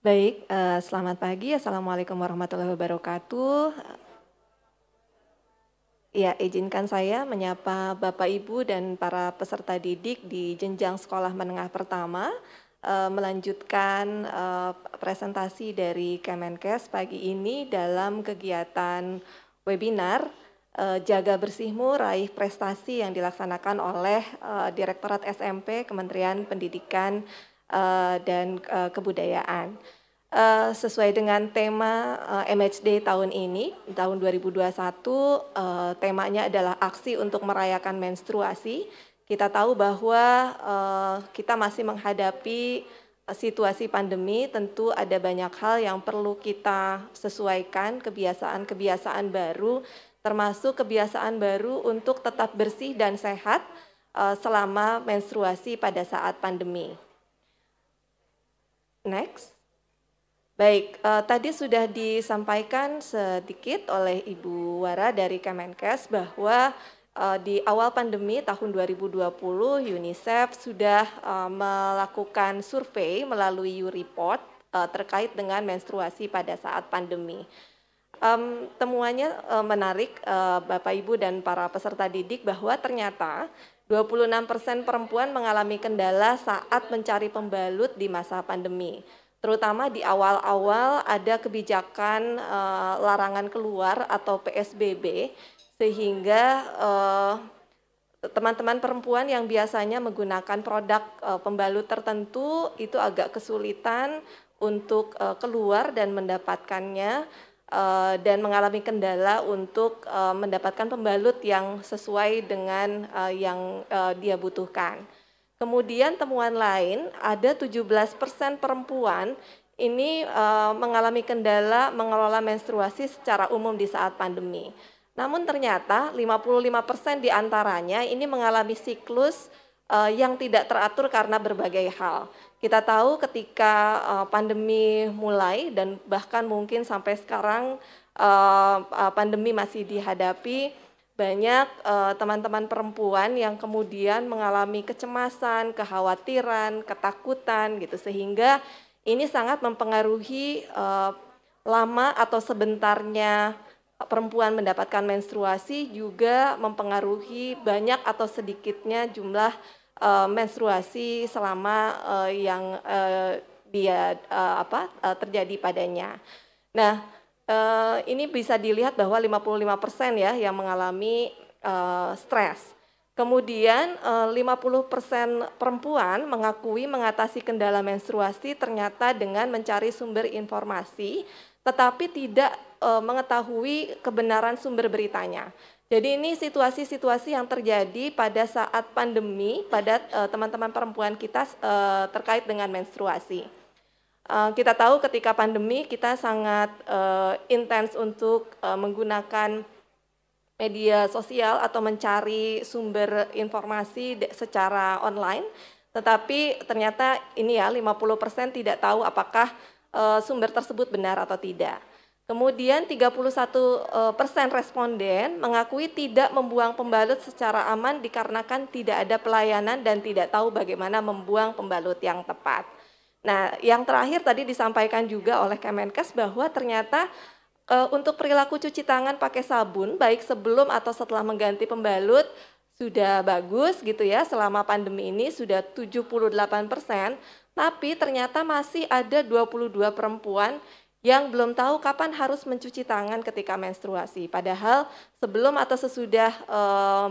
Baik, eh, selamat pagi. Assalamualaikum warahmatullahi wabarakatuh. Ya, izinkan saya menyapa Bapak Ibu dan para peserta didik di jenjang sekolah menengah pertama Eh, melanjutkan eh, presentasi dari Kemenkes pagi ini dalam kegiatan webinar eh, Jaga Bersihmu Raih Prestasi yang dilaksanakan oleh Direktorat SMP Kementerian Pendidikan dan Kebudayaan. sesuai dengan tema MHD tahun ini, tahun 2021, uh, temanya adalah aksi untuk merayakan menstruasi kita tahu bahwa uh, kita masih menghadapi eh, situasi pandemi, tentu ada banyak hal yang perlu kita sesuaikan, kebiasaan-kebiasaan baru, termasuk kebiasaan baru untuk tetap bersih dan sehat uh, selama menstruasi pada saat pandemi. Next. Baik, uh, tadi sudah disampaikan sedikit oleh Ibu Wara dari Kemenkes bahwa Eh, di awal pandemi tahun 2020 UNICEF sudah eh, melakukan survei melalui U-Report eh, terkait dengan menstruasi pada saat pandemi. Um, temuannya menarik Bapak Ibu dan para peserta didik bahwa ternyata 26% perempuan mengalami kendala saat mencari pembalut di masa pandemi terutama di awal-awal ada kebijakan larangan keluar atau PSBB sehingga eh, teman-teman perempuan yang biasanya menggunakan produk eh, pembalut tertentu itu agak kesulitan untuk eh, keluar dan mendapatkannya dan mengalami kendala untuk mendapatkan pembalut yang sesuai dengan yang dia butuhkan. Kemudian temuan lain, ada 17% perempuan ini mengalami kendala mengelola menstruasi secara umum di saat pandemi. Namun ternyata 55% diantaranya ini mengalami siklus uh, yang tidak teratur karena berbagai hal. Kita tahu ketika uh, pandemi mulai dan bahkan mungkin sampai sekarang uh, pandemi masih dihadapi banyak teman-teman uh, perempuan yang kemudian mengalami kecemasan, kekhawatiran, ketakutan gitu sehingga ini sangat mempengaruhi uh, lama atau sebentarnya perempuan mendapatkan menstruasi juga mempengaruhi banyak atau sedikitnya jumlah uh, menstruasi selama uh, yang uh, dia uh, apa uh, terjadi padanya. Nah, uh, ini bisa dilihat bahwa 55% ya yang mengalami uh, stres. Kemudian 50% perempuan mengakui mengatasi kendala menstruasi ternyata dengan mencari sumber informasi tetapi tidak uh, mengetahui kebenaran sumber beritanya. Jadi ini situasi-situasi yang terjadi pada saat pandemi pada eh, teman-teman uh, perempuan kita uh, terkait dengan menstruasi. Uh, kita tahu ketika pandemi kita sangat uh, intens untuk uh, menggunakan media sosial atau mencari sumber informasi secara online. Tetapi ternyata ini ya 50% tidak tahu apakah uh, sumber tersebut benar atau tidak. Kemudian 31 eh, persen responden mengakui tidak membuang pembalut secara aman dikarenakan tidak ada pelayanan dan tidak tahu bagaimana membuang pembalut yang tepat. Nah, yang terakhir tadi disampaikan juga oleh Kemenkes bahwa ternyata e, untuk perilaku cuci tangan pakai sabun baik sebelum atau setelah mengganti pembalut sudah bagus gitu ya selama pandemi ini sudah 78 persen, tapi ternyata masih ada 22 perempuan yang belum tahu kapan harus mencuci tangan ketika menstruasi. Padahal sebelum atau sesudah e,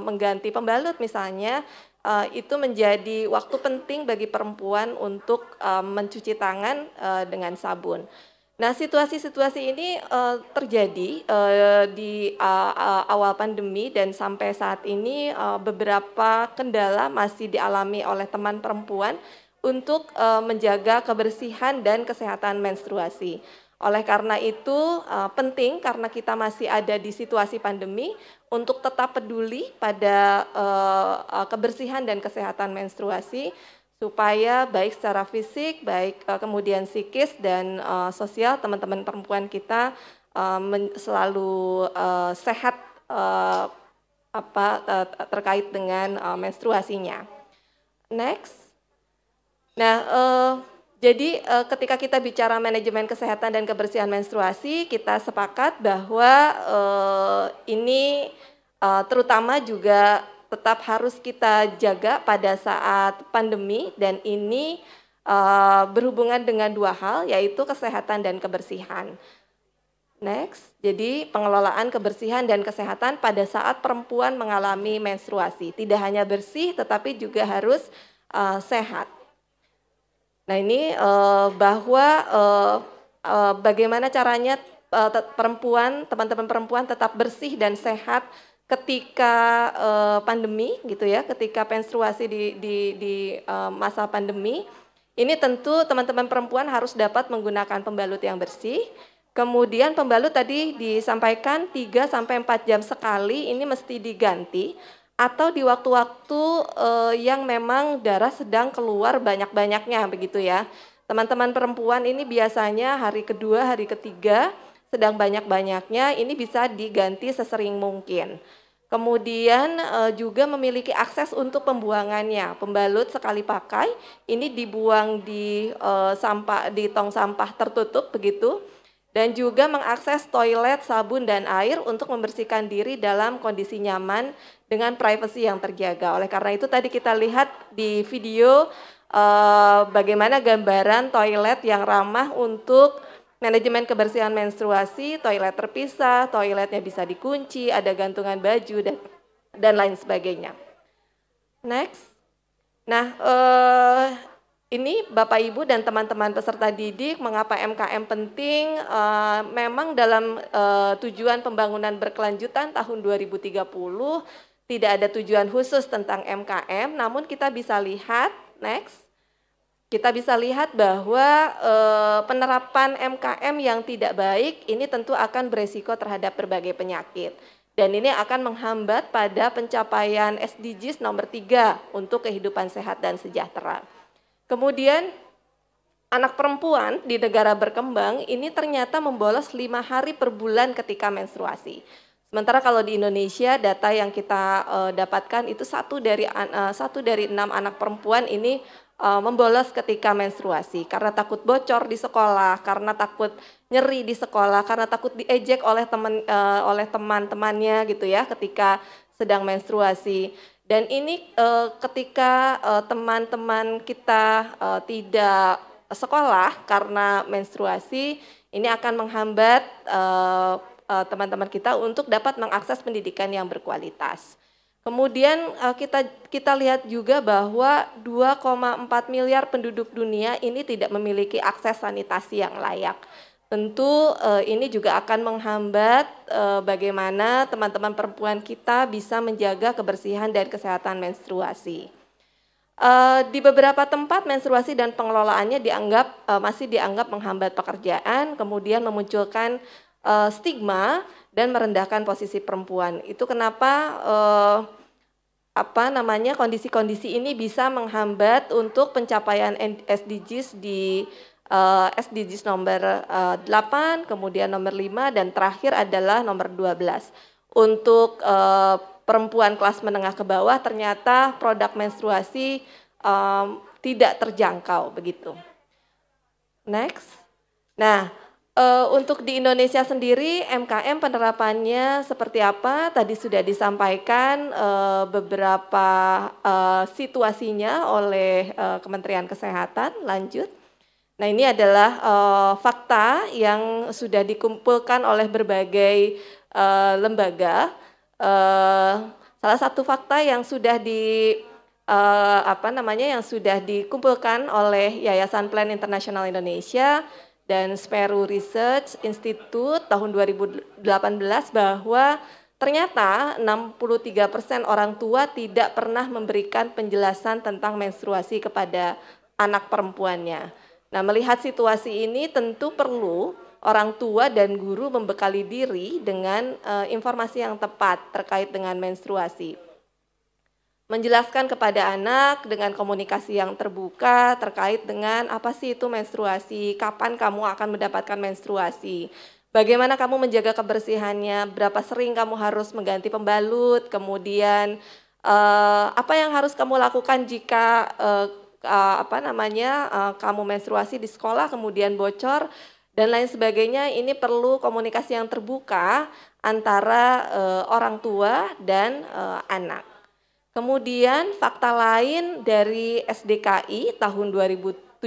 mengganti pembalut misalnya e, itu menjadi waktu penting bagi perempuan untuk e, mencuci tangan e, dengan sabun. Nah, situasi-situasi ini e, terjadi e, di awal pandemi dan sampai saat ini e, beberapa kendala masih dialami oleh teman perempuan untuk e, menjaga kebersihan dan kesehatan menstruasi. Oleh karena itu eh, penting karena kita masih ada di situasi pandemi untuk tetap peduli pada eh, eh, kebersihan dan kesehatan menstruasi supaya baik secara fisik, baik kemudian psikis dan sosial teman-teman perempuan kita selalu sehat apa terkait dengan menstruasinya. Next. Nah, jadi uh, ketika kita bicara manajemen kesehatan dan kebersihan menstruasi, kita sepakat bahwa uh, ini uh, terutama juga tetap harus kita jaga pada saat pandemi dan ini uh, berhubungan dengan dua hal yaitu kesehatan dan kebersihan. Next, jadi pengelolaan kebersihan dan kesehatan pada saat perempuan mengalami menstruasi. Tidak hanya bersih tetapi juga harus uh, sehat. Nah ini uh, bahwa uh, uh, bagaimana caranya uh, perempuan, teman-teman perempuan tetap bersih dan sehat ketika uh, pandemi gitu ya, ketika menstruasi di, di, di uh, masa pandemi. Ini tentu teman-teman perempuan harus dapat menggunakan pembalut yang bersih. Kemudian pembalut tadi disampaikan 3 sampai 4 jam sekali ini mesti diganti atau di waktu-waktu uh, yang memang darah sedang keluar banyak-banyaknya begitu ya. Teman-teman perempuan ini biasanya hari kedua, hari ketiga sedang banyak-banyaknya ini bisa diganti sesering mungkin. Kemudian uh, juga memiliki akses untuk pembuangannya. Pembalut sekali pakai ini dibuang di uh, sampah di tong sampah tertutup begitu dan juga mengakses toilet, sabun, dan air untuk membersihkan diri dalam kondisi nyaman dengan privasi yang terjaga. Oleh karena itu tadi kita lihat di video eh, bagaimana gambaran toilet yang ramah untuk manajemen kebersihan menstruasi, toilet terpisah, toiletnya bisa dikunci, ada gantungan baju, dan, dan lain sebagainya. Next. Nah, eh, ini Bapak Ibu dan teman-teman peserta didik mengapa MKM penting eh, memang dalam eh, tujuan pembangunan berkelanjutan tahun 2030 tidak ada tujuan khusus tentang MKM namun kita bisa lihat next kita bisa lihat bahwa eh, penerapan MKM yang tidak baik ini tentu akan beresiko terhadap berbagai penyakit dan ini akan menghambat pada pencapaian SDGs nomor tiga untuk kehidupan sehat dan sejahtera. Kemudian anak perempuan di negara berkembang ini ternyata membolos lima hari per bulan ketika menstruasi. Sementara kalau di Indonesia data yang kita uh, dapatkan itu satu dari uh, satu dari enam anak perempuan ini uh, eh, membolos ketika menstruasi karena takut bocor di sekolah, karena takut nyeri di sekolah, karena takut diejek oleh teman uh, oleh teman-temannya gitu ya ketika sedang menstruasi. Dan ini uh, ketika eh, teman-teman uh, kita uh, tidak sekolah karena menstruasi, ini akan menghambat teman-teman kita untuk dapat mengakses pendidikan yang berkualitas. Kemudian kita kita lihat juga bahwa 2,4 miliar penduduk dunia ini tidak memiliki akses sanitasi yang layak. Tentu eh, ini juga akan menghambat eh, bagaimana teman-teman perempuan kita bisa menjaga kebersihan dan kesehatan menstruasi. Eh, di beberapa tempat menstruasi dan pengelolaannya dianggap eh, masih dianggap menghambat pekerjaan, kemudian memunculkan eh, stigma dan merendahkan posisi perempuan. Itu kenapa eh, apa namanya kondisi-kondisi ini bisa menghambat untuk pencapaian SDGs di uh, eh, SDGs nomor uh, eh, 8, kemudian nomor 5 dan terakhir adalah nomor 12. Untuk uh, perempuan kelas menengah ke bawah ternyata produk menstruasi um, tidak terjangkau begitu. Next. Nah, Uh, untuk di Indonesia sendiri, MKM penerapannya seperti apa? Tadi sudah disampaikan uh, beberapa uh, situasinya oleh uh, Kementerian Kesehatan. Lanjut. Nah ini adalah uh, fakta yang sudah dikumpulkan oleh berbagai uh, lembaga. Uh, salah satu fakta yang sudah di uh, apa namanya yang sudah dikumpulkan oleh Yayasan Plan Internasional Indonesia dan Speru Research Institute tahun 2018 bahwa ternyata 63% persen orang tua tidak pernah memberikan penjelasan tentang menstruasi kepada anak perempuannya. Nah, melihat situasi ini tentu perlu orang tua dan guru membekali diri dengan e, informasi yang tepat terkait dengan menstruasi. Menjelaskan kepada anak dengan komunikasi yang terbuka terkait dengan apa sih itu menstruasi, kapan kamu akan mendapatkan menstruasi, bagaimana kamu menjaga kebersihannya, berapa sering kamu harus mengganti pembalut, kemudian eh, apa yang harus kamu lakukan jika eh, uh, apa namanya uh, kamu menstruasi di sekolah kemudian bocor dan lain sebagainya ini perlu komunikasi yang terbuka antara uh, orang tua dan uh, anak. Kemudian fakta lain dari SDKI tahun 2017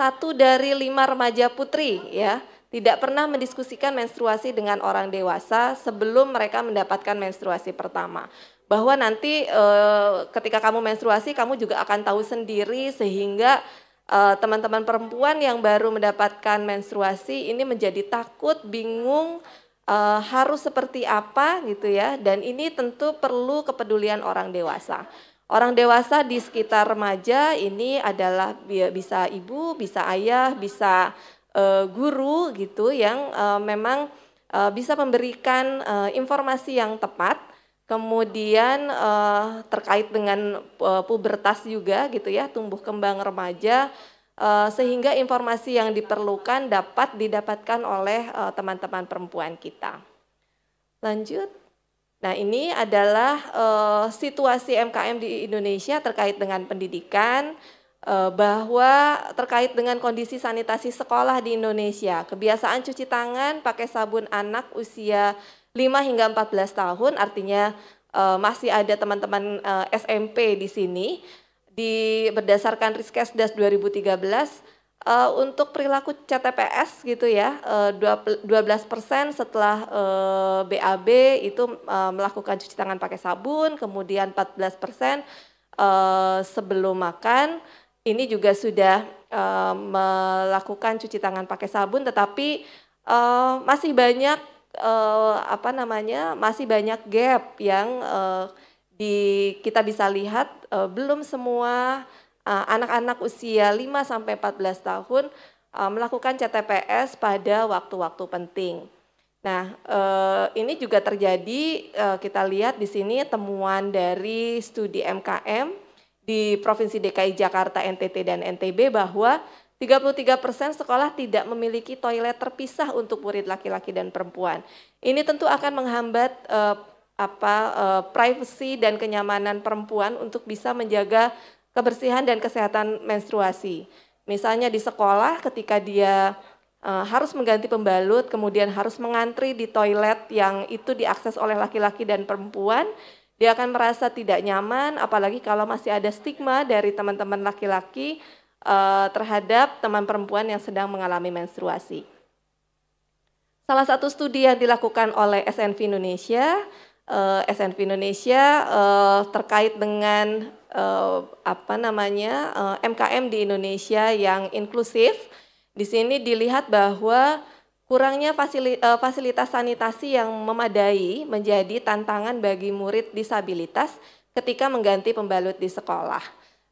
satu dari lima remaja putri ya tidak pernah mendiskusikan menstruasi dengan orang dewasa sebelum mereka mendapatkan menstruasi pertama bahwa nanti uh, ketika kamu menstruasi kamu juga akan tahu sendiri sehingga eh, teman-teman perempuan yang baru mendapatkan menstruasi ini menjadi takut, bingung uh, harus seperti apa gitu ya. Dan ini tentu perlu kepedulian orang dewasa. Orang dewasa di sekitar remaja ini adalah bisa ibu, bisa ayah, bisa uh, guru gitu yang uh, memang uh, bisa memberikan uh, informasi yang tepat Kemudian eh, terkait dengan eh, pubertas juga gitu ya, tumbuh kembang remaja eh, sehingga informasi yang diperlukan dapat didapatkan oleh teman-teman perempuan kita. Lanjut. Nah, ini adalah situasi MKM di Indonesia terkait dengan pendidikan bahwa terkait dengan kondisi sanitasi sekolah di Indonesia. Kebiasaan cuci tangan pakai sabun anak usia 5 hingga 14 tahun artinya uh, masih ada teman-teman uh, eh, SMP di sini di berdasarkan Riskesdas 2013 uh, eh, untuk perilaku CTPS gitu ya uh, 12% setelah uh, BAB itu uh, melakukan cuci tangan pakai sabun kemudian 14% uh, sebelum makan ini juga sudah uh, melakukan cuci tangan pakai sabun tetapi uh, masih banyak uh, apa namanya masih banyak gap yang uh, di kita bisa lihat uh, belum semua anak-anak uh, usia 5 sampai 14 tahun uh, melakukan CTPS pada waktu-waktu penting. Nah, uh, ini juga terjadi uh, kita lihat di sini temuan dari studi MKM di Provinsi DKI Jakarta, NTT dan NTB bahwa 33% sekolah tidak memiliki toilet terpisah untuk murid laki-laki dan perempuan. Ini tentu akan menghambat eh, apa eh, privacy dan kenyamanan perempuan untuk bisa menjaga kebersihan dan kesehatan menstruasi. Misalnya di sekolah ketika dia eh, harus mengganti pembalut, kemudian harus mengantri di toilet yang itu diakses oleh laki-laki dan perempuan, dia akan merasa tidak nyaman apalagi kalau masih ada stigma dari teman-teman laki-laki uh, terhadap teman perempuan yang sedang mengalami menstruasi. Salah satu studi yang dilakukan oleh SNV Indonesia, uh, eh, SNV Indonesia uh, terkait dengan uh, apa namanya uh, MKM di Indonesia yang inklusif. Di sini dilihat bahwa kurangnya fasilitas sanitasi yang memadai menjadi tantangan bagi murid disabilitas ketika mengganti pembalut di sekolah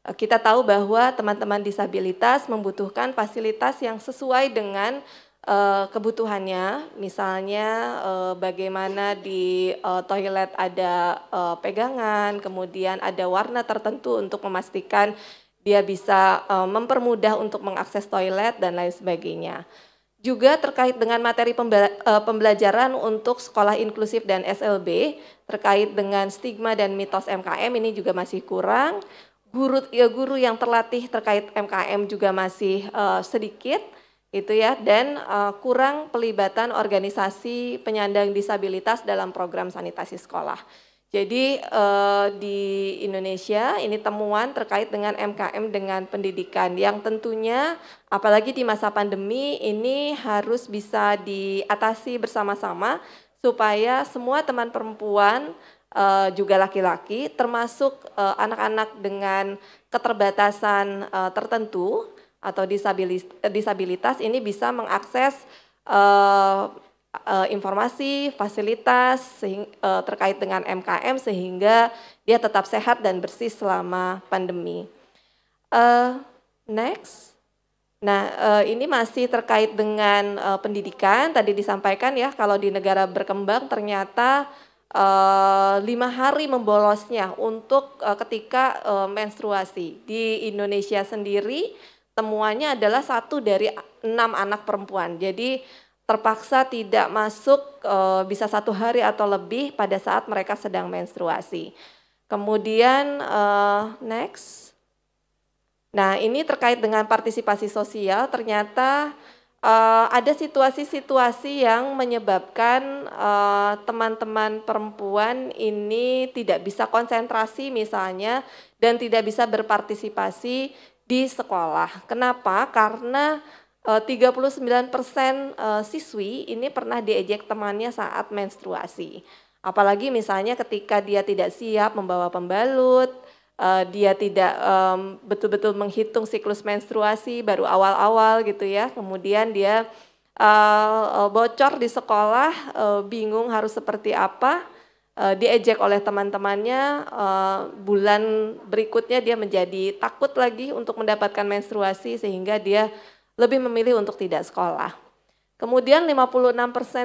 Eh, kita tahu bahwa teman-teman disabilitas membutuhkan fasilitas yang sesuai dengan uh, kebutuhannya, misalnya uh, bagaimana di uh, toilet ada uh, pegangan, kemudian ada warna tertentu untuk memastikan dia bisa uh, mempermudah untuk mengakses toilet dan lain sebagainya. Juga terkait dengan materi pembelajaran untuk sekolah inklusif dan SLB, terkait dengan stigma dan mitos MKM ini juga masih kurang guru ya guru yang terlatih terkait MKM juga masih uh, sedikit itu ya dan uh, kurang pelibatan organisasi penyandang disabilitas dalam program sanitasi sekolah. Jadi uh, di Indonesia ini temuan terkait dengan MKM dengan pendidikan yang tentunya apalagi di masa pandemi ini harus bisa diatasi bersama-sama supaya semua teman perempuan uh, juga laki-laki, termasuk eh, anak-anak uh, dengan keterbatasan uh, tertentu atau disabilis disabilitas ini bisa mengakses uh, uh, informasi, fasilitas sehing, uh, terkait dengan MKM sehingga dia tetap sehat dan bersih selama pandemi. Uh, next. Nah, ini masih terkait dengan pendidikan. Tadi disampaikan ya, kalau di negara berkembang ternyata Eh, lima hari membolosnya untuk eh, ketika eh, menstruasi di Indonesia sendiri temuannya adalah satu dari enam anak perempuan jadi terpaksa tidak masuk bisa satu hari atau lebih pada saat mereka sedang menstruasi kemudian next nah ini terkait dengan partisipasi sosial ternyata uh, ada situasi-situasi yang menyebabkan eh, teman-teman uh, perempuan ini tidak bisa konsentrasi misalnya dan tidak bisa berpartisipasi di sekolah. Kenapa? Karena uh, 39% uh, siswi ini pernah diejek temannya saat menstruasi. Apalagi misalnya ketika dia tidak siap membawa pembalut, uh, dia tidak betul betul-betul menghitung siklus menstruasi baru awal-awal gitu ya. Kemudian dia uh, bocor di sekolah, uh, bingung harus seperti apa, uh, diejek oleh teman-temannya, uh, bulan berikutnya dia menjadi takut lagi untuk mendapatkan menstruasi sehingga dia lebih memilih untuk tidak sekolah. Kemudian 56%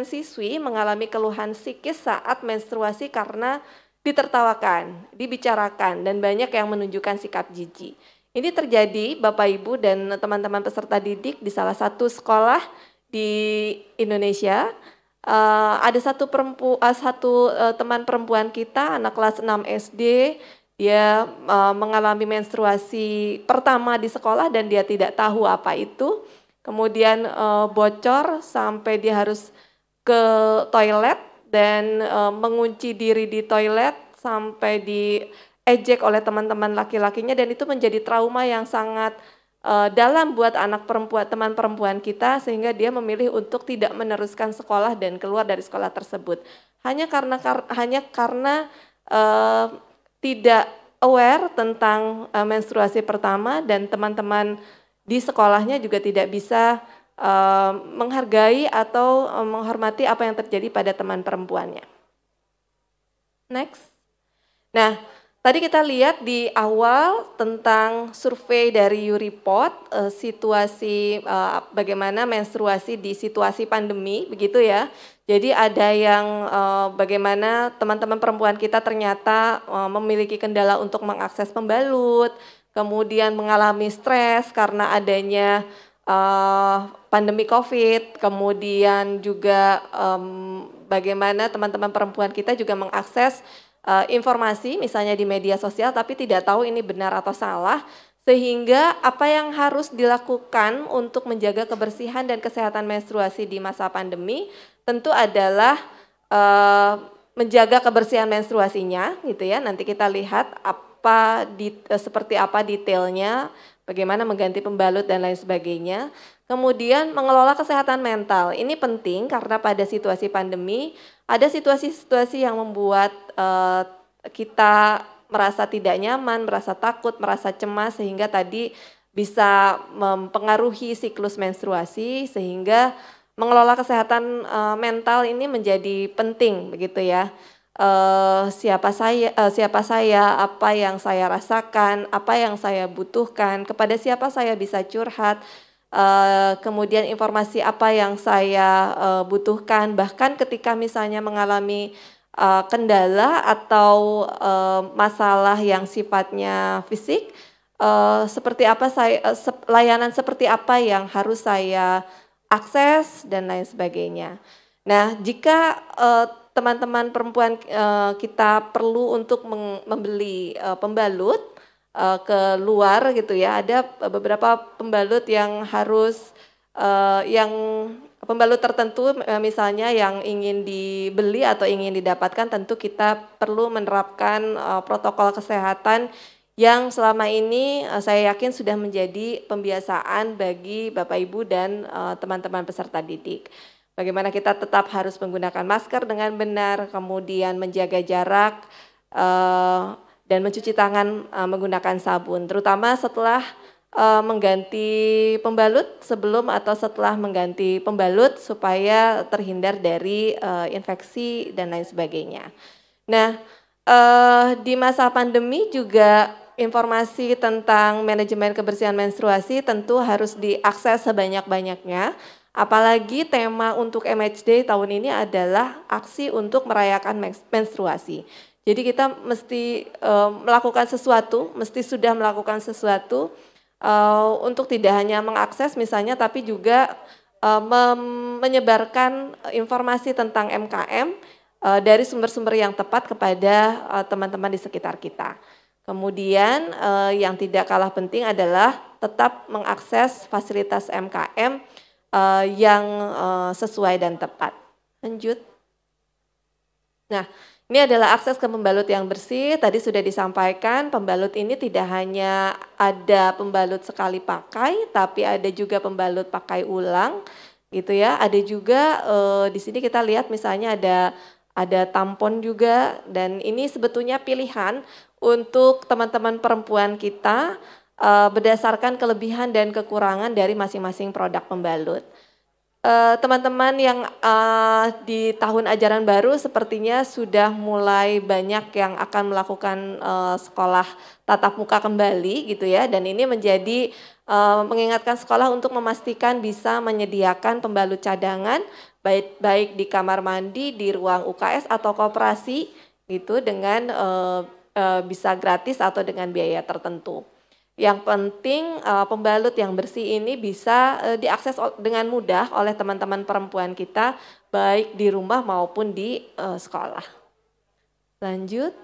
siswi mengalami keluhan psikis saat menstruasi karena ditertawakan, dibicarakan, dan banyak yang menunjukkan sikap jijik. Ini terjadi Bapak Ibu dan teman-teman peserta didik di salah satu sekolah di Indonesia. Uh, ada satu perempu, uh, satu uh, teman perempuan kita anak kelas 6 SD dia uh, mengalami menstruasi pertama di sekolah dan dia tidak tahu apa itu. Kemudian uh, bocor sampai dia harus ke toilet dan e, mengunci diri di toilet sampai diejek oleh teman-teman laki-lakinya dan itu menjadi trauma yang sangat e, dalam buat anak perempuan teman perempuan kita sehingga dia memilih untuk tidak meneruskan sekolah dan keluar dari sekolah tersebut hanya karena kar, hanya karena e, tidak aware tentang e, menstruasi pertama dan teman-teman di sekolahnya juga tidak bisa Eh, menghargai atau eh, menghormati apa yang terjadi pada teman perempuannya. Next. Nah, tadi kita lihat di awal tentang survei dari Uriport eh, situasi bagaimana menstruasi di situasi pandemi begitu ya. Jadi ada yang bagaimana teman-teman perempuan kita ternyata memiliki kendala untuk mengakses pembalut, kemudian mengalami stres karena adanya uh, pandemi COVID, kemudian juga um, bagaimana teman-teman perempuan kita juga mengakses uh, informasi misalnya di media sosial tapi tidak tahu ini benar atau salah sehingga apa yang harus dilakukan untuk menjaga kebersihan dan kesehatan menstruasi di masa pandemi tentu adalah uh, menjaga kebersihan menstruasinya gitu ya nanti kita lihat apa di, eh, seperti apa detailnya, bagaimana mengganti pembalut dan lain sebagainya. Kemudian mengelola kesehatan mental. Ini penting karena pada situasi pandemi ada situasi-situasi yang membuat uh, kita merasa tidak nyaman, merasa takut, merasa cemas sehingga tadi bisa mempengaruhi siklus menstruasi sehingga mengelola kesehatan uh, mental ini menjadi penting begitu ya uh, siapa saya uh, siapa saya apa yang saya rasakan apa yang saya butuhkan kepada siapa saya bisa curhat Uh, kemudian informasi apa yang saya uh, butuhkan bahkan ketika misalnya mengalami uh, kendala atau uh, masalah yang sifatnya fisik uh, seperti apa saya uh, se layanan seperti apa yang harus saya akses dan lain sebagainya. Nah, jika uh, teman-teman perempuan uh, kita perlu untuk membeli uh, pembalut uh, ke luar gitu ya. Ada beberapa pembalut yang harus uh, yang pembalut tertentu misalnya yang ingin dibeli atau ingin didapatkan tentu kita perlu menerapkan uh, protokol kesehatan yang selama ini uh, saya yakin sudah menjadi pembiasaan bagi Bapak Ibu dan teman-teman uh, peserta didik. Bagaimana kita tetap harus menggunakan masker dengan benar, kemudian menjaga jarak eh, dan mencuci tangan eh, menggunakan sabun, terutama setelah eh, mengganti pembalut sebelum atau setelah mengganti pembalut supaya terhindar dari infeksi dan lain sebagainya. Nah, uh, di masa pandemi juga informasi tentang manajemen kebersihan menstruasi tentu harus diakses sebanyak-banyaknya Apalagi tema untuk MHD tahun ini adalah aksi untuk merayakan menstruasi. Jadi kita mesti uh, melakukan sesuatu, mesti sudah melakukan sesuatu uh, untuk tidak hanya mengakses misalnya, tapi juga uh, menyebarkan informasi tentang MKM uh, dari sumber-sumber yang tepat kepada teman-teman di sekitar kita. Kemudian yang tidak kalah penting adalah tetap mengakses fasilitas MKM uh, yang uh, sesuai dan tepat. Lanjut. Nah, ini adalah akses ke pembalut yang bersih. Tadi sudah disampaikan, pembalut ini tidak hanya ada pembalut sekali pakai, tapi ada juga pembalut pakai ulang, gitu ya. Ada juga eh, di sini kita lihat misalnya ada ada tampon juga, dan ini sebetulnya pilihan untuk teman-teman perempuan kita uh, berdasarkan kelebihan dan kekurangan dari masing-masing produk pembalut. Eh, teman-teman uh, yang uh, di tahun ajaran baru sepertinya sudah mulai banyak yang akan melakukan uh, sekolah tatap muka kembali gitu ya dan ini menjadi uh, mengingatkan sekolah untuk memastikan bisa menyediakan pembalut cadangan baik baik di kamar mandi, di ruang UKS atau kooperasi, gitu dengan uh, uh, bisa gratis atau dengan biaya tertentu. Yang penting eh, pembalut yang bersih ini bisa eh, diakses dengan mudah oleh teman-teman perempuan kita baik di rumah maupun di eh, sekolah. Lanjut.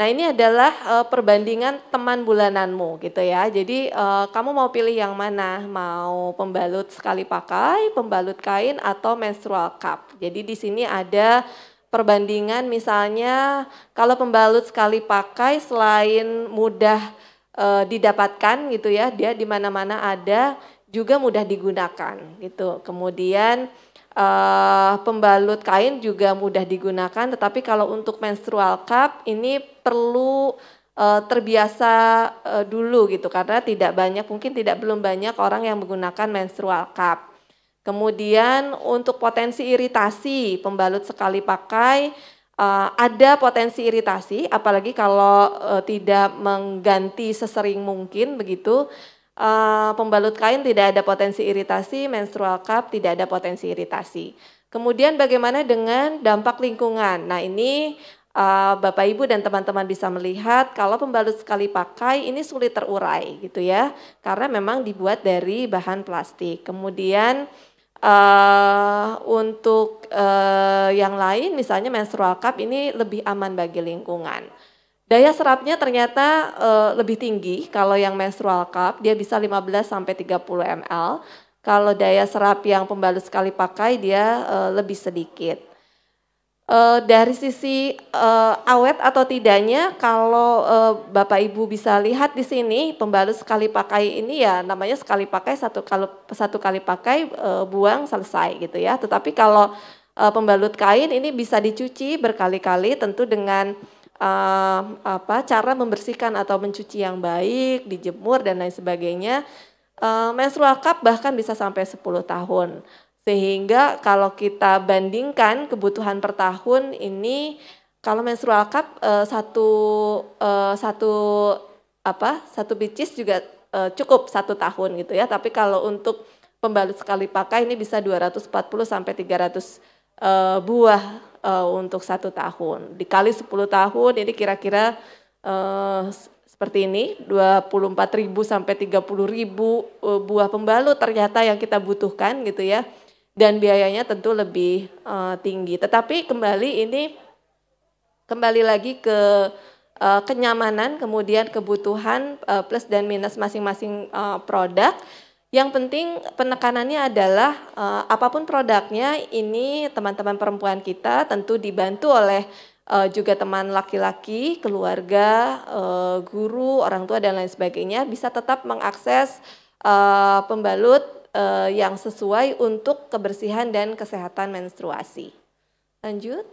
Nah, ini adalah perbandingan teman bulananmu gitu ya. Jadi kamu mau pilih yang mana? Mau pembalut sekali pakai, pembalut kain atau menstrual cup. Jadi di sini ada perbandingan misalnya kalau pembalut sekali pakai selain mudah e, didapatkan gitu ya dia di mana-mana ada juga mudah digunakan gitu kemudian e, pembalut kain juga mudah digunakan tetapi kalau untuk menstrual cup ini perlu e, terbiasa e, dulu gitu karena tidak banyak mungkin tidak belum banyak orang yang menggunakan menstrual cup Kemudian untuk potensi iritasi pembalut sekali pakai Uh, ada potensi iritasi, apalagi kalau uh, tidak mengganti sesering mungkin begitu. Uh, pembalut kain tidak ada potensi iritasi, menstrual cup tidak ada potensi iritasi. Kemudian bagaimana dengan dampak lingkungan? Nah ini uh, Bapak Ibu dan teman-teman bisa melihat kalau pembalut sekali pakai ini sulit terurai gitu ya, karena memang dibuat dari bahan plastik. Kemudian Uh, untuk uh, yang lain misalnya menstrual cup ini lebih aman bagi lingkungan. Daya serapnya ternyata uh, lebih tinggi kalau yang menstrual cup dia bisa 15 sampai 30 ml. Kalau daya serap yang pembalut sekali pakai dia uh, lebih sedikit. Uh, dari sisi uh, awet atau tidaknya, kalau uh, Bapak Ibu bisa lihat di sini pembalut sekali pakai ini ya namanya sekali pakai satu kali satu kali pakai uh, buang selesai gitu ya. Tetapi kalau uh, pembalut kain ini bisa dicuci berkali-kali tentu dengan uh, apa cara membersihkan atau mencuci yang baik, dijemur dan lain sebagainya. Uh, menstrual cup bahkan bisa sampai 10 tahun. Sehingga kalau kita bandingkan kebutuhan per tahun ini kalau menstrual cup uh, satu uh, satu apa satu bicis juga uh, cukup satu tahun gitu ya. Tapi kalau untuk pembalut sekali pakai ini bisa 240 sampai 300 uh, buah uh, untuk satu tahun. Dikali 10 tahun ini kira-kira seperti ini 24.000 sampai 30.000 uh, buah pembalut ternyata yang kita butuhkan gitu ya dan biayanya tentu lebih uh, tinggi. Tetapi kembali ini kembali lagi ke uh, kenyamanan, kemudian kebutuhan uh, plus dan minus masing-masing uh, produk. Yang penting penekanannya adalah uh, apapun produknya ini teman-teman perempuan kita tentu dibantu oleh uh, juga teman laki-laki, keluarga, uh, guru, orang tua dan lain sebagainya bisa tetap mengakses uh, pembalut uh, yang sesuai untuk kebersihan dan kesehatan menstruasi. Lanjut.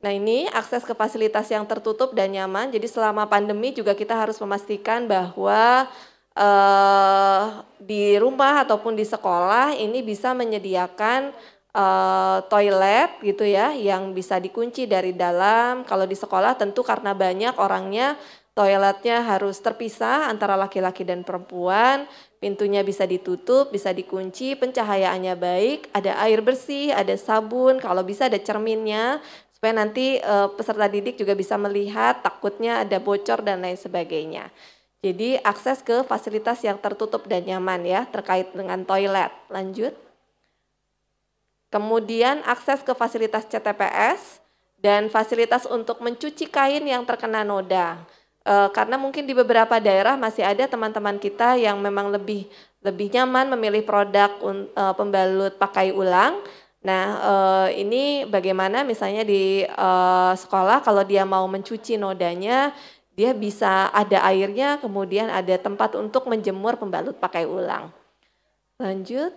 Nah ini akses ke fasilitas yang tertutup dan nyaman. Jadi selama pandemi juga kita harus memastikan bahwa uh, di rumah ataupun di sekolah ini bisa menyediakan uh, toilet gitu ya yang bisa dikunci dari dalam. Kalau di sekolah tentu karena banyak orangnya toiletnya harus terpisah antara laki-laki dan perempuan Pintunya bisa ditutup, bisa dikunci, pencahayaannya baik, ada air bersih, ada sabun, kalau bisa ada cerminnya supaya nanti e, peserta didik juga bisa melihat takutnya ada bocor dan lain sebagainya. Jadi akses ke fasilitas yang tertutup dan nyaman ya terkait dengan toilet. Lanjut. Kemudian akses ke fasilitas CTPS dan fasilitas untuk mencuci kain yang terkena noda. Uh, karena mungkin di beberapa daerah masih ada teman-teman kita yang memang lebih lebih nyaman memilih produk un, uh, pembalut pakai ulang. Nah, uh, ini bagaimana misalnya di sekolah kalau dia mau mencuci nodanya, dia bisa ada airnya, kemudian ada tempat untuk menjemur pembalut pakai ulang. Lanjut.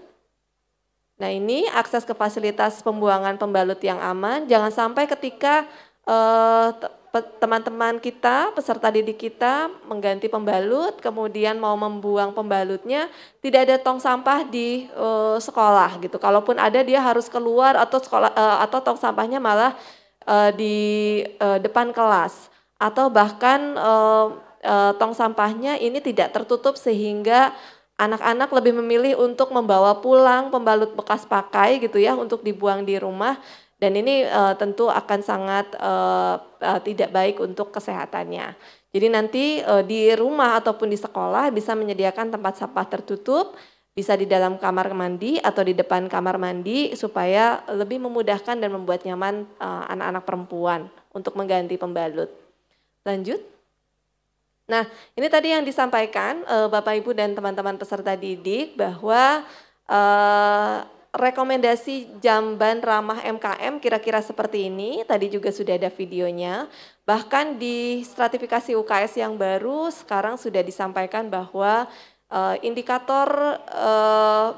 Nah, ini akses ke fasilitas pembuangan pembalut yang aman. Jangan sampai ketika uh, teman-teman kita, peserta didik kita mengganti pembalut, kemudian mau membuang pembalutnya, tidak ada tong sampah di uh, sekolah gitu. Kalaupun ada dia harus keluar atau sekolah uh, atau tong sampahnya malah uh, di uh, depan kelas atau bahkan uh, uh, tong sampahnya ini tidak tertutup sehingga anak-anak lebih memilih untuk membawa pulang pembalut bekas pakai gitu ya untuk dibuang di rumah dan ini uh, tentu akan sangat uh, uh, tidak baik untuk kesehatannya. Jadi nanti uh, di rumah ataupun di sekolah bisa menyediakan tempat sampah tertutup, bisa di dalam kamar mandi atau di depan kamar mandi supaya lebih memudahkan dan membuat nyaman anak anak-anak perempuan untuk mengganti pembalut. Lanjut. Nah, ini tadi yang disampaikan uh, Bapak Ibu dan teman-teman peserta didik bahwa uh, rekomendasi jamban ramah MKM kira-kira seperti ini. Tadi juga sudah ada videonya. Bahkan di stratifikasi UKS yang baru sekarang sudah disampaikan bahwa uh, indikator uh,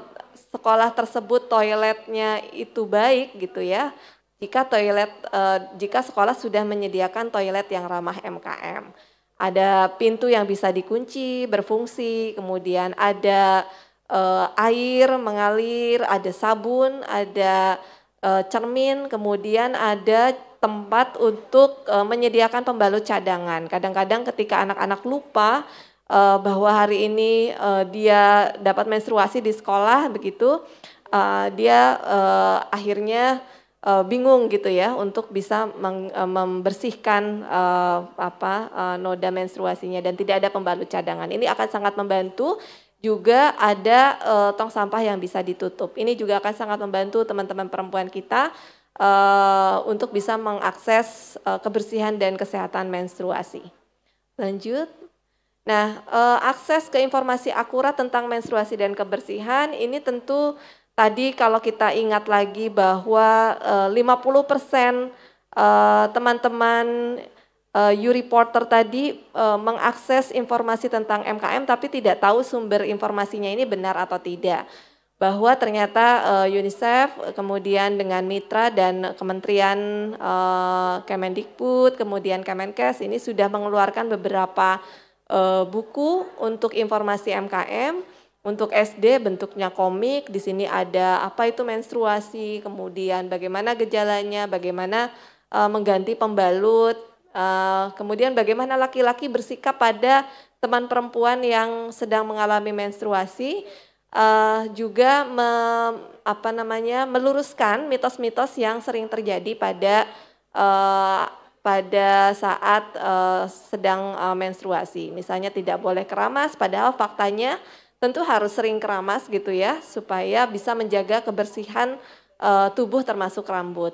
sekolah tersebut toiletnya itu baik gitu ya. Jika toilet uh, jika sekolah sudah menyediakan toilet yang ramah MKM. Ada pintu yang bisa dikunci, berfungsi, kemudian ada uh, air mengalir, ada sabun, ada uh, cermin, kemudian ada tempat untuk uh, menyediakan pembalut cadangan. Kadang-kadang ketika anak-anak lupa uh, bahwa hari ini uh, dia dapat menstruasi di sekolah begitu, uh, dia uh, akhirnya bingung gitu ya untuk bisa meng, membersihkan uh, apa uh, noda menstruasinya dan tidak ada pembalut cadangan. Ini akan sangat membantu juga ada uh, tong sampah yang bisa ditutup. Ini juga akan sangat membantu teman-teman perempuan kita uh, untuk bisa mengakses uh, kebersihan dan kesehatan menstruasi. Lanjut. Nah, uh, akses ke informasi akurat tentang menstruasi dan kebersihan ini tentu tadi kalau kita ingat lagi bahwa uh, 50% teman-teman uh, eh, reporter reporter tadi uh, mengakses informasi tentang MKM tapi tidak tahu sumber informasinya ini benar atau tidak. Bahwa ternyata uh, UNICEF kemudian dengan mitra dan Kementerian uh, Kemendikbud, kemudian Kemenkes ini sudah mengeluarkan beberapa uh, buku untuk informasi MKM. Untuk SD bentuknya komik, di sini ada apa itu menstruasi, kemudian bagaimana gejalanya, bagaimana uh, mengganti pembalut, Eh, kemudian bagaimana laki-laki bersikap pada teman perempuan yang sedang mengalami menstruasi uh, juga me, apa namanya meluruskan mitos-mitos yang sering terjadi pada uh, pada saat uh, sedang uh, menstruasi. Misalnya tidak boleh keramas padahal faktanya tentu harus sering keramas gitu ya supaya bisa menjaga kebersihan uh, tubuh termasuk rambut.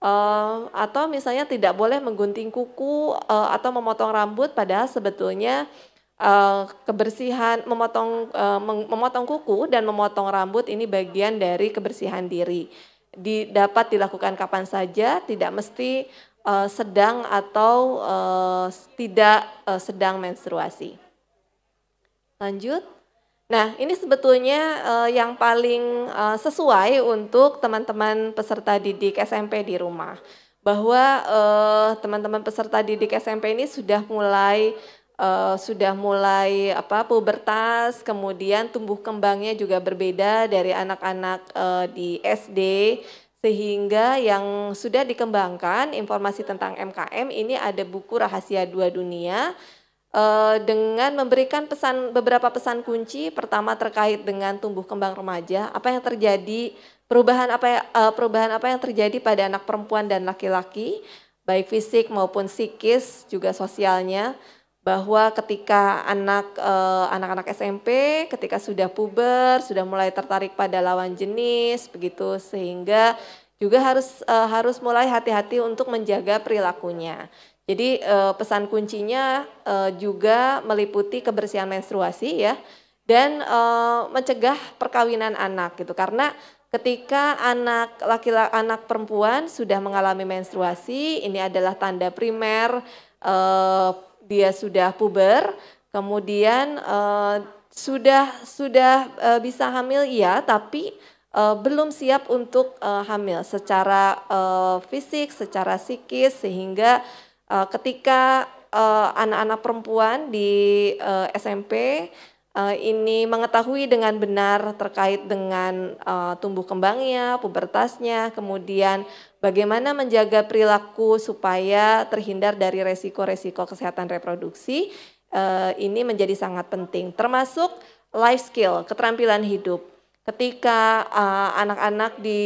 Eh, atau misalnya tidak boleh menggunting kuku uh, atau memotong rambut padahal sebetulnya uh, kebersihan memotong uh, memotong kuku dan memotong rambut ini bagian dari kebersihan diri. Di, dapat dilakukan kapan saja, tidak mesti uh, sedang atau uh, tidak uh, sedang menstruasi. Lanjut. Nah, ini sebetulnya uh, yang paling uh, sesuai untuk teman-teman peserta didik SMP di rumah. Bahwa teman eh, teman-teman peserta didik SMP ini sudah mulai uh, sudah mulai apa pubertas, kemudian tumbuh kembangnya juga berbeda dari anak-anak uh, di SD sehingga yang sudah dikembangkan informasi tentang MKM ini ada buku Rahasia Dua Dunia Eh, dengan memberikan pesan beberapa pesan kunci pertama terkait dengan tumbuh kembang remaja apa yang terjadi perubahan apa yang, eh, perubahan apa yang terjadi pada anak perempuan dan laki-laki baik fisik maupun psikis juga sosialnya bahwa ketika anak eh, anak-anak SMP ketika sudah puber sudah mulai tertarik pada lawan jenis begitu sehingga juga harus harus mulai hati-hati untuk menjaga perilakunya jadi uh, pesan kuncinya uh, juga meliputi kebersihan menstruasi ya dan uh, mencegah perkawinan anak gitu karena ketika anak laki-laki anak perempuan sudah mengalami menstruasi ini adalah tanda primer uh, dia sudah puber kemudian uh, sudah sudah uh, bisa hamil iya tapi uh, belum siap untuk uh, hamil secara uh, fisik secara psikis sehingga Uh, ketika eh, anak-anak uh, perempuan di uh, eh, SMP uh, ini mengetahui dengan benar terkait dengan uh, tumbuh kembangnya, pubertasnya, kemudian bagaimana menjaga perilaku supaya terhindar dari resiko-resiko kesehatan reproduksi, uh, ini menjadi sangat penting. Termasuk life skill, keterampilan hidup Ketika eh, anak-anak uh, di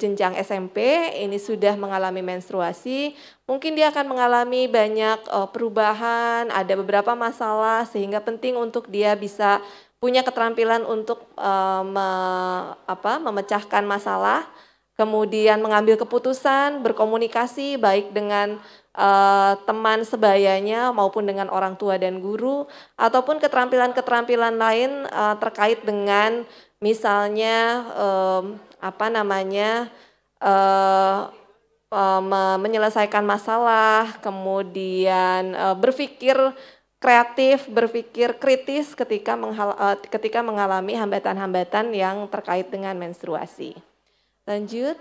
jenjang SMP ini sudah mengalami menstruasi, mungkin dia akan mengalami banyak uh, perubahan, ada beberapa masalah sehingga penting untuk dia bisa punya keterampilan untuk uh, me, apa, memecahkan masalah, kemudian mengambil keputusan, berkomunikasi baik dengan uh, teman sebayanya maupun dengan orang tua dan guru ataupun keterampilan-keterampilan lain uh, terkait dengan misalnya um, apa namanya uh, um, menyelesaikan masalah, kemudian uh, berpikir kreatif, berpikir kritis ketika menghal uh, ketika mengalami hambatan-hambatan yang terkait dengan menstruasi. Lanjut.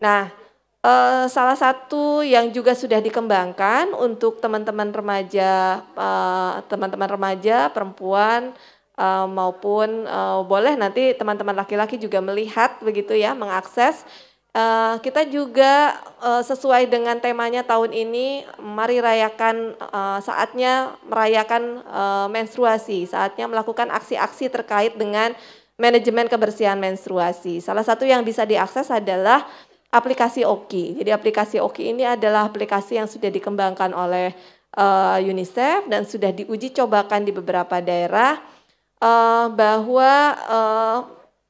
Nah, uh, salah satu yang juga sudah dikembangkan untuk teman-teman remaja uh, teman-teman remaja perempuan uh, maupun uh, boleh nanti teman-teman laki-laki juga melihat begitu ya, mengakses. Uh, kita juga uh, sesuai dengan temanya tahun ini, mari rayakan uh, saatnya merayakan uh, menstruasi, saatnya melakukan aksi-aksi terkait dengan manajemen kebersihan menstruasi. Salah satu yang bisa diakses adalah aplikasi Oki. Jadi aplikasi Oki ini adalah aplikasi yang sudah dikembangkan oleh uh, UNICEF dan sudah diuji cobakan di beberapa daerah uh, bahwa uh,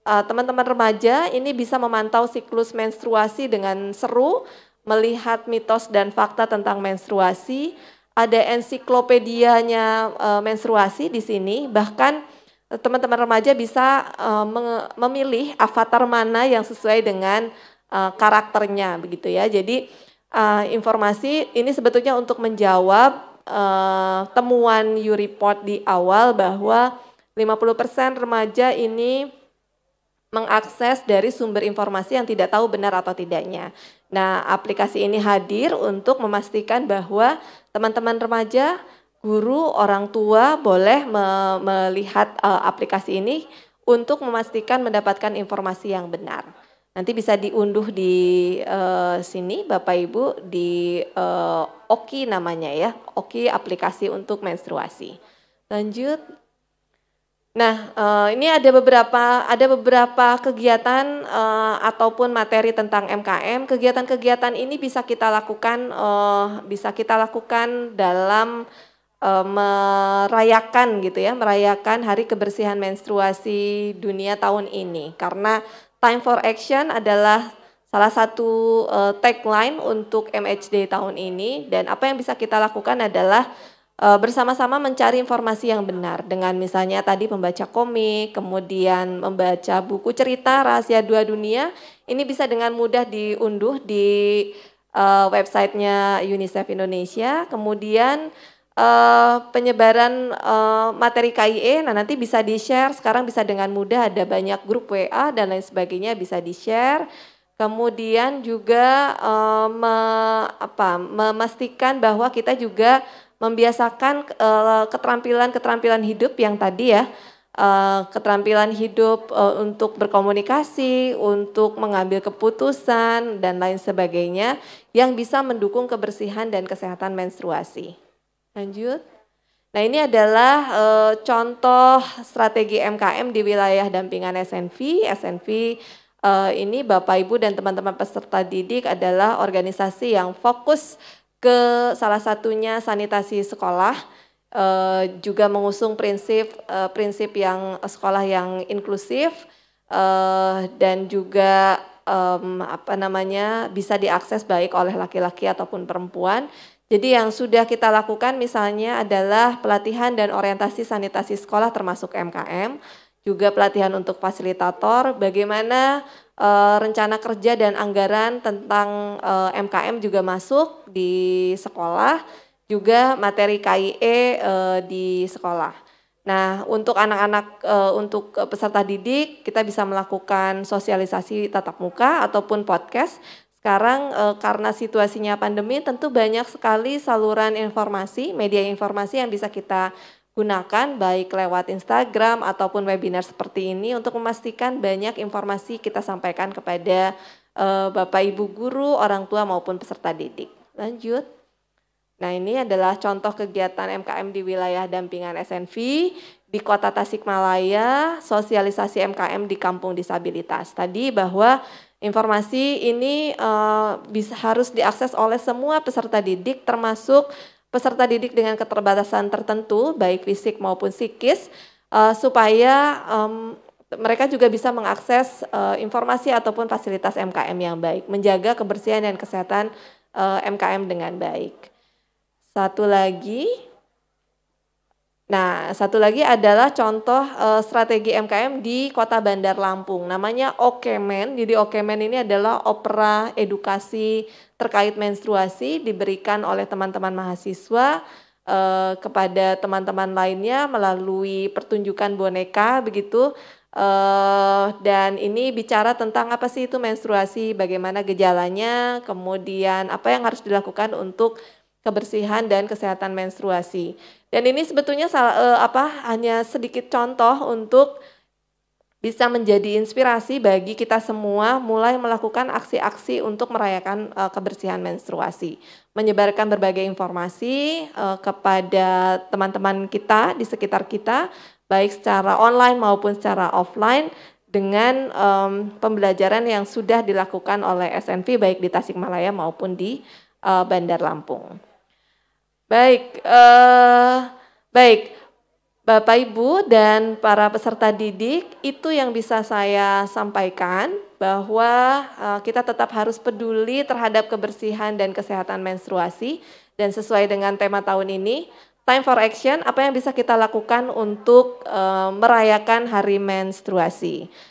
uh, teman-teman remaja ini bisa memantau siklus menstruasi dengan seru, melihat mitos dan fakta tentang menstruasi. Ada ensiklopedianya uh, menstruasi di sini, bahkan teman-teman remaja bisa uh, memilih avatar mana yang sesuai dengan uh, karakternya begitu ya. Jadi uh, informasi ini sebetulnya untuk menjawab uh, temuan you report di awal bahwa 50% remaja ini mengakses dari sumber informasi yang tidak tahu benar atau tidaknya. Nah, aplikasi ini hadir untuk memastikan bahwa teman-teman remaja, guru, orang tua boleh me melihat uh, aplikasi ini untuk memastikan mendapatkan informasi yang benar. Nanti bisa diunduh di uh, sini, Bapak Ibu, di uh, Oki namanya ya, Oki aplikasi untuk menstruasi. Lanjut. Nah, eh, ini ada beberapa ada beberapa kegiatan eh, ataupun materi tentang MKM. Kegiatan-kegiatan ini bisa kita lakukan eh, bisa kita lakukan dalam merayakan gitu ya, merayakan Hari Kebersihan Menstruasi Dunia tahun ini. Karena Time for Action adalah salah satu tagline untuk MHD tahun ini dan apa yang bisa kita lakukan adalah Eh, bersama-sama mencari informasi yang benar dengan misalnya tadi membaca komik, kemudian membaca buku cerita rahasia dua dunia. Ini bisa dengan mudah diunduh di uh, websitenya UNICEF Indonesia. Kemudian uh, penyebaran uh, materi KIE, nah nanti bisa di-share. Sekarang bisa dengan mudah ada banyak grup WA dan lain sebagainya bisa di-share kemudian juga uh, me, apa, memastikan bahwa kita juga membiasakan eh, keterampilan-keterampilan hidup yang tadi ya, eh, keterampilan hidup eh, untuk berkomunikasi, untuk mengambil keputusan dan lain sebagainya yang bisa mendukung kebersihan dan kesehatan menstruasi. Lanjut. Nah ini adalah e, contoh strategi MKM di wilayah dampingan SNV. SNV e, ini Bapak Ibu dan teman-teman peserta didik adalah organisasi yang fokus ke salah satunya sanitasi sekolah uh, juga mengusung prinsip uh, prinsip yang sekolah yang inklusif uh, dan juga um, apa namanya bisa diakses baik oleh laki-laki ataupun perempuan. Jadi yang sudah kita lakukan misalnya adalah pelatihan dan orientasi sanitasi sekolah termasuk MKM, juga pelatihan untuk fasilitator, bagaimana uh, rencana kerja dan anggaran tentang uh, eh, MKM juga masuk di sekolah, juga materi KIE uh, eh, di sekolah. Nah, untuk anak-anak untuk peserta didik kita bisa melakukan sosialisasi tatap muka ataupun podcast. Sekarang karena situasinya pandemi tentu banyak sekali saluran informasi, media informasi yang bisa kita gunakan baik lewat Instagram ataupun webinar seperti ini untuk memastikan banyak informasi kita sampaikan kepada uh, Bapak Ibu guru, orang tua maupun peserta didik. Lanjut. Nah, ini adalah contoh kegiatan MKM di wilayah dampingan SNV di Kota Tasikmalaya, sosialisasi MKM di Kampung Disabilitas. Tadi bahwa informasi ini uh, bisa harus diakses oleh semua peserta didik termasuk peserta didik dengan keterbatasan tertentu, baik fisik maupun psikis, uh, supaya um, mereka juga bisa mengakses uh, informasi ataupun fasilitas MKM yang baik, menjaga kebersihan dan kesehatan uh, eh, MKM dengan baik. Satu lagi, Nah, satu lagi adalah contoh e, strategi MKM di Kota Bandar Lampung. Namanya Okemen. Jadi Okemen ini adalah opera edukasi terkait menstruasi diberikan oleh teman-teman mahasiswa e, kepada teman-teman lainnya melalui pertunjukan boneka begitu. E, dan ini bicara tentang apa sih itu menstruasi, bagaimana gejalanya, kemudian apa yang harus dilakukan untuk kebersihan dan kesehatan menstruasi. Dan ini sebetulnya salah, eh, apa hanya sedikit contoh untuk bisa menjadi inspirasi bagi kita semua mulai melakukan aksi-aksi untuk merayakan eh, kebersihan menstruasi, menyebarkan berbagai informasi eh, kepada teman-teman kita di sekitar kita, baik secara online maupun secara offline dengan um, pembelajaran yang sudah dilakukan oleh SNV baik di Tasikmalaya maupun di uh, Bandar Lampung. Baik, uh, baik. Bapak Ibu dan para peserta didik, itu yang bisa saya sampaikan bahwa uh, kita tetap harus peduli terhadap kebersihan dan kesehatan menstruasi dan sesuai dengan tema tahun ini, time for action apa yang bisa kita lakukan untuk uh, merayakan hari menstruasi.